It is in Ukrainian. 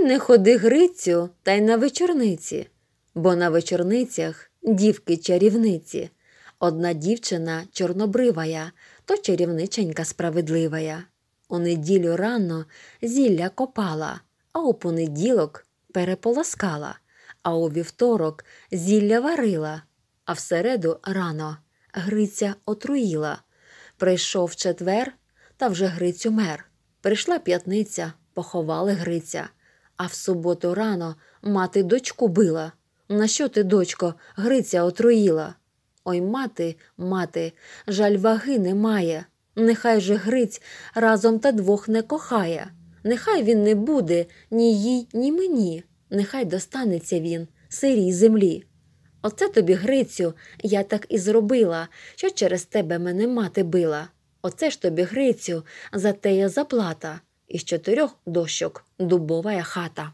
не ходи Грицю, та й на вечорниці, бо на вечорницях дівки чарівниці. Одна дівчина чорнобривая, то чарівниченька справедливая. У неділю рано зілля копала, а у понеділок переполоскала, а у вівторок зілля варила, а в середу рано Гриця отруїла. Прийшов четвер та вже Грицю мер. Прийшла п'ятниця, поховали Гриця а в суботу рано мати дочку била. На що ти, дочко, Гриця отруїла? Ой, мати, мати, жаль ваги немає. Нехай же Гриць разом та двох не кохає. Нехай він не буде ні їй, ні мені, нехай достанеться він сирій землі. Оце тобі, Грицю, я так і зробила, що через тебе мене мати била. Оце ж тобі, Грицю, за те я заплата із чотирьох дощок дубова хата.